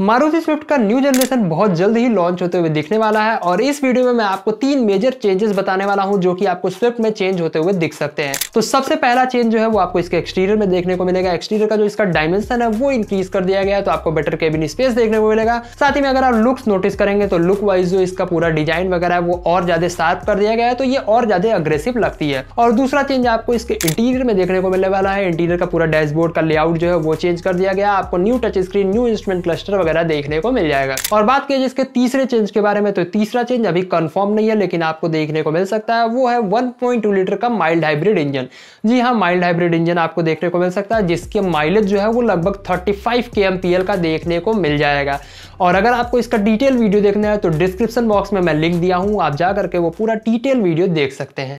Maruti Swift का new generation बहुत जल्द ही लॉन्च होते हुए दिखने वाला है और इस वीडियो में मैं आपको तीन मेजर चेंजेस बताने वाला हूं जो कि आपको स्विफ्ट में चेंज होते हुए दिख सकते हैं तो सबसे पहला चेंज जो है वो आपको इसके एक्सटीरियर में देखने को मिलेगा एक्सटीरियर का जो इसका डायमेंशन है वो इंक्रीज कर दिया गया तो आपको बेटर केबिन स्पेस देखने को मिलेगा साथ ही में अगर आप लुक्स नोटिस करेंगे तो लुक वाइज जो इसका पूरा डिजाइन वगैरह है वो और ज्यादा शार्प कर दिया गया है तो ये और ज्यादा अग्रेसिव लगती है और दूसरा चेंज आपको इसके इंटीरियर में देखने को मिलने वाला है इंटीरियर का पूरा डैशबोर्ड का लेआउट जो है वो चेंज कर दिया गया आपको new touch screen new instrument cluster वगैरह देखने को मिल जाएगा और बात की जिसके तीसरे चेंज के बारे में तो तीसरा चेंज अभी कंफर्म नहीं है लेकिन आपको देखने को मिल सकता है वो है 1.2 लीटर का माइल्ड हाइब्रिड इंजन जी हाँ माइल्ड हाइब्रिड इंजन आपको देखने को मिल सकता है जिसके माइलेज जो है वो लगभग फाइव के का देखने को मिल जाएगा और अगर आपको इसका डिटेल वीडियो देखना है तो डिस्क्रिप्शन बॉक्स में मैं लिंक दिया हूँ आप जा करके वो पूरा डिटेल वीडियो देख सकते हैं